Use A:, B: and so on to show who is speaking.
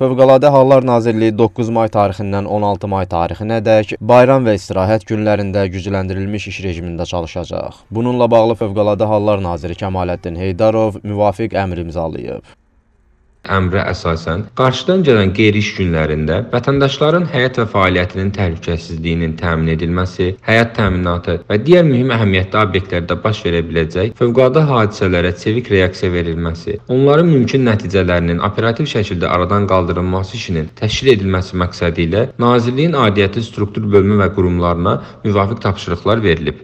A: Fövqəladə Hallar Nazirliyi 9 may tarixindən 16 may tarixinədək bayram və istirahət günlərində gücləndirilmiş iş rejimində çalışacaq. Bununla bağlı Fövqəladə Hallar Naziri Kəmaləddin Heydarov müvafiq əmr imzalayıb
B: əmrə əsasən qarşıdan gələn qeyri-iş günlərində vətəndaşların həyat və fəaliyyətinin təhlükəsizliyinin təmin edilməsi, həyat təminatı və digər mühüm əhəmiyyətli obyektlərdə baş verə biləcək fövqəladə hadisələrə çevik reaksiya verilməsi, onların mümkün nəticələrinin operativ şəkildə aradan qaldırılması işinin təşkil edilməsi məqsədi ilə Nazirliyin aidiyyəti struktur bölmə və qurumlarına müvafiq tapşırıqlar verilib.